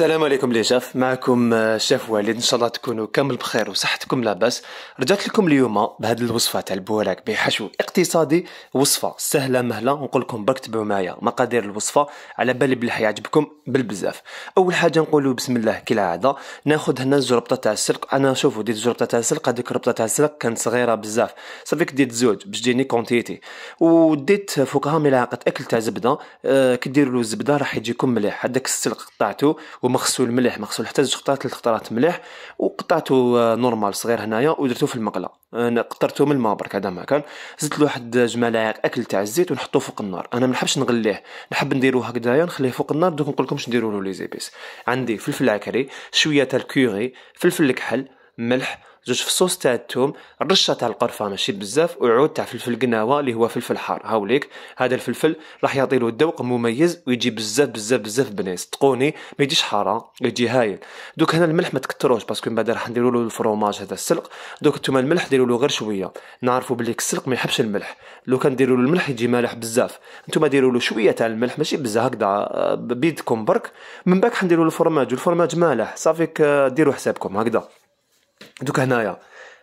السلام عليكم لي شاف معكم آه، شاف وليد ان شاء الله تكونوا كامل بخير وصحتكم لاباس رجعت لكم اليوم بهذه الوصفه تاع البوراك بحشو اقتصادي وصفه سهله مهله نقول لكم برك تبعوا معايا مقادير الوصفه على بالي بلي حيعجبكم بالبزاف اول حاجه نقولوا بسم الله كالعاده ناخذ هنا الزربطه تاع السلق انا شوفوا ديت الزربطه تاع السلق هذيك الربطه تاع السلق كانت صغيره بزاف صافي ديت زوج باش تجيني كونتيتي وديت فوقها ملعقه اكل تاع زبده أه كديروا له الزبده راح يجيكم مليح هذاك السلق قطعته ومغسول الملح مخصو حتى زوج قطرات ثلاث قطرات مليح وقطعته آه، نورمال صغير هنايا ودرتو في المقله آه، قطرته من الماء برك هذا ما كان زدت له واحد جوج ملاعق اكل تاع الزيت ونحطوه فوق النار انا ما نحبش نغليه نحب نديرو هكذايا نخليه فوق النار دوك نقول لكم نديرو له لي زيبيس عندي فلفل عكري شويه تاع الكوري فلفل الكحل ملح جوج فصوص تاع الثوم رشه تاع القرفه ماشي بزاف وعود تاع فلفل قناوه اللي هو فلفل حار هاوليك هذا الفلفل راح يعطي له ذوق مميز ويجي بزاف بزاف بزاف بنيس تقوني ما يجيش حاره يجي هايل دوك هنا الملح ما تكتروش باسكو من بعد راح نديروا له الفروماج هذا السلق دوك نتوما الملح ديروا له غير شويه نعرفوا بلي السلق ما يحبش الملح لو كان ديروا له الملح يجي مالح بزاف نتوما ديروا له شويه تاع الملح ماشي بزاف هكذا آه، بيدكم برك من بعد حنديروا الفرماج والفرماج مالح صافي آه، ديروا حسابكم هكذا دوك هنايا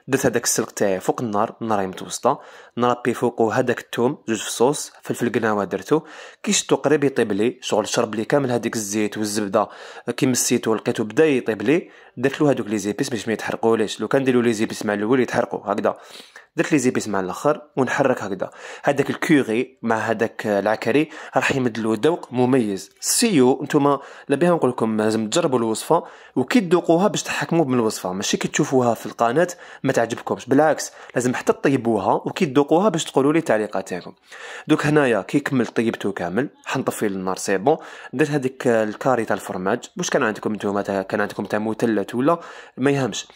درت هذاك السلق تاعي فوق النار النار متوسطه نربي فوقو هذاك الثوم جوج فصوص فلفل قناوه درتو كي شتو قريب يطيب لي شغل شرب لي كامل هذيك الزيت والزبده كي مسيتو لقيتو بدا يطيب لي درت له هذوك لي زيبيس باش ما يتحرقوليش لو كان ديرو لي زيبيس مع الاول يتحرقوا هكذا درت لي زيبيس مع الاخر ونحرك هكذا هذاك الكوري مع هذاك العكري راح يمد له ذوق مميز سيو نتوما لبيها نقول لكم لازم تجربوا الوصفه وكي تذوقوها باش تحكموا بالوصفه ماشي كي تشوفوها في القناه ما تعجبكمش بالعكس لازم حتى تطيبوها وكي تذوقوها باش تقولوا لي تعليقاتكم دوك هنايا كي كملت طيبته كامل حنطفي النار سي بون درت هذيك الكاري تاع الفرماج واش كان عندكم نتوما كان عندكم تاع مثلث ولا ما يهمش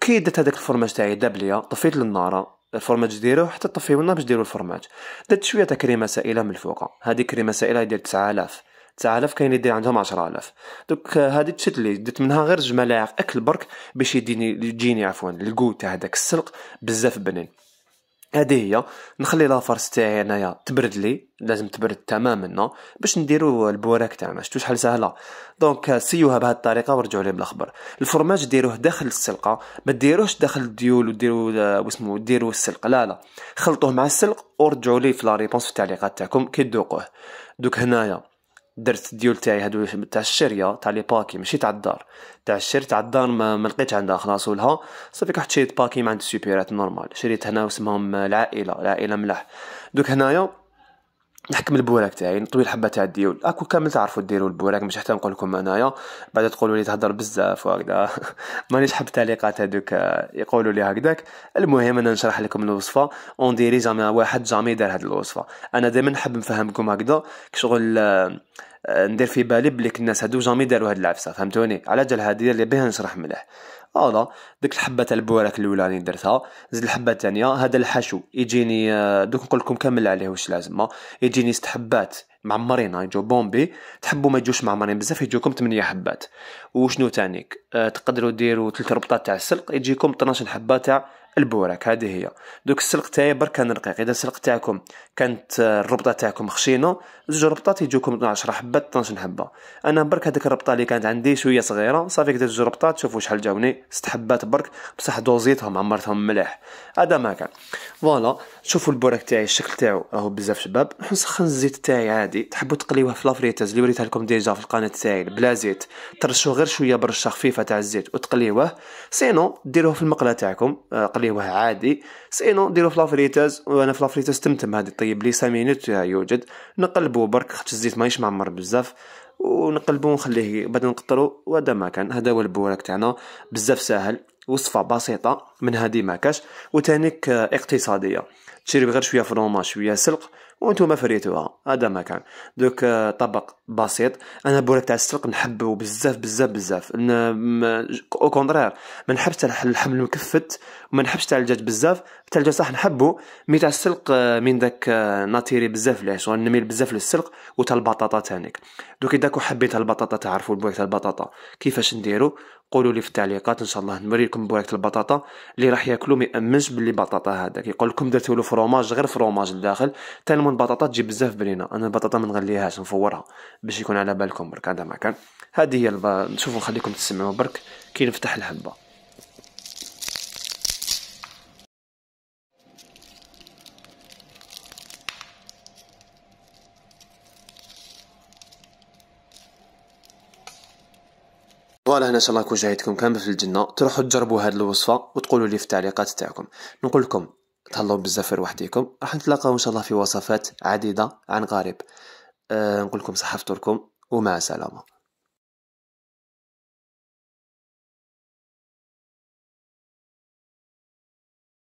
كي درت هذاك الفرماج تاعي دابليا طفيت النار الفورمات ديالو حتى طفيو لنا باش ديروا الفورمات درت شويه تاع كريمه سائله من الفوق هذه كريمه سائله ديال 9000 9000 كاين اللي عندهم 10000 دوك هذه تشد لي درت منها غير جوج ملاعق اكل برك باش يديني يجيني عفوا الكو تاع هذاك السلق بزاف بنين هذه هي نخلي لافارس تاعي هنايا تبرد لي لازم تبرد تماما باش نديرو البوراك تاعنا شفتو شحال سهله دونك سيوها بهذه الطريقه ورجعوا لي بالخبر الفرماج ديروه داخل السلقه ما ديروهش داخل الديول وديروا آه، واسمو ديروا السلق لا لا خلطوه مع السلق ورجعوا لي في لا ريبونس في التعليقات تاعكم كي ذوقوه دوك هنايا درت الديول تاعي هادو تاع الشريه تاع لي باكي ماشي تاع الدار تاع الشري تاع الدار ما, ما لقيتش عندها خلاص ولها صافي رحت شريت باكي مع عند السوبيرات نورمال شريت هنا واسمهم العائله العائله ملاح دوك هنايا نحكم البوراك تاعي نطوي الحبه تاع الديول اكو كامل تعرفوا ديروا البوراك مش حتى نقول لكم انايا بعد تقولوا لي تهضر بزاف وهكذا مانيش حب تعليقات هذوك آه، يقولوا لي هكذاك المهم انا نشرح لكم الوصفه اون ديري جامي واحد جامي دار هذه الوصفه انا دائما نحب نفهمكم هكذا كشغل آه، آه، ندير في بالي بليك الناس هادو جامي داروا هاد العفسه فهمتوني على جال هادي اللي بها نشرح مليح فوالا آه، ديك الحبه تاع البوراك الاولاني درتها زيد الحبه الثانيه هذا الحشو يجيني آه، دوك نقول لكم كامل عليه واش لازم آه. يجيني ست حبات معمرين يجو بومبي تحبوا ما يجوش معمرين بزاف يجوكم 8 حبات وشنو تانيك تقدروا ديروا ثلاث ربطات تاع السلق يجيكم 12 حبه تاع البوراك هذه هي دوك السلق تاعي برك كان رقيق اذا السلق تاعكم كانت الربطه تاعكم خشينه زوج ربطات يجوكم 12 حبه 12 حبه انا برك هذيك الربطه اللي كانت عندي شويه صغيره صافي كدير زوج ربطات شوفوا شحال جاوني ست حبات برك بصح دوزيتهم عمرتهم مليح هذا ما كان فوالا شوفوا البوراك تاعي الشكل تاعو راهو بزاف شباب نسخن الزيت تاعي عادي تحبوا تقليوه في لافريتاز اللي وريتها لكم ديجا في القناه تاعي بلا زيت ترشوا غير شويه برشه خفيفه تاع الزيت وتقليوه سينو ديروه في المقله تاعكم آه، تقليه عادي سينو نديرو في لافريتاز وانا في لافريتاز تمتم هادي طيب لي سامينوت مينوت يوجد نقلبو برك خاطش الزيت ماهيش معمر بزاف ونقلبو ونخليه بعد نقطرو وهذا ما كان هذا هو البوراك تاعنا بزاف ساهل وصفه بسيطه من هذه ما كاش وتانيك آه، اقتصاديه تشري غير شويه فروما شويه سلق وانتم فريتوها هذا ما كان دوك آه، طبق بسيط انا بولا تاع السلق نحبه بزاف بزاف بزاف او كونترير ما نحبش تاع اللحم المكفت وما نحبش تاع الدجاج بزاف تاع الدجاج صح نحبه مي تاع السلق آه، من داك آه، ناتيري بزاف ليه شغل نميل بزاف للسلق وتاع البطاطا تانيك دوك اذا كو حبيت البطاطا تعرفوا البورك تاع البطاطا كيفاش نديرو قولوا لي في التعليقات ان شاء الله نوريكم بواكه البطاطا اللي راح ياكلوا ما يامنش باللي بطاطا هذا كيقول لكم درتوا له فروماج غير فروماج لداخل تنمو من البطاطا تجي بزاف بنينه انا البطاطا ما نغليهاش نفورها باش يكون على بالكم برك هذا ما كان هذه هي الب... نشوفوا نخليكم تسمعوا برك كي نفتح الحبه فوالا هنا ان شاء الله كون جايتكم كامل في الجنه تروحوا تجربوا هذه الوصفه وتقولوا لي في التعليقات تاعكم نقول لكم تهلاو بزاف في راح نتلاقاو ان شاء الله في وصفات عديده عن قارب أه نقول لكم صحه فطوركم ومع السلامه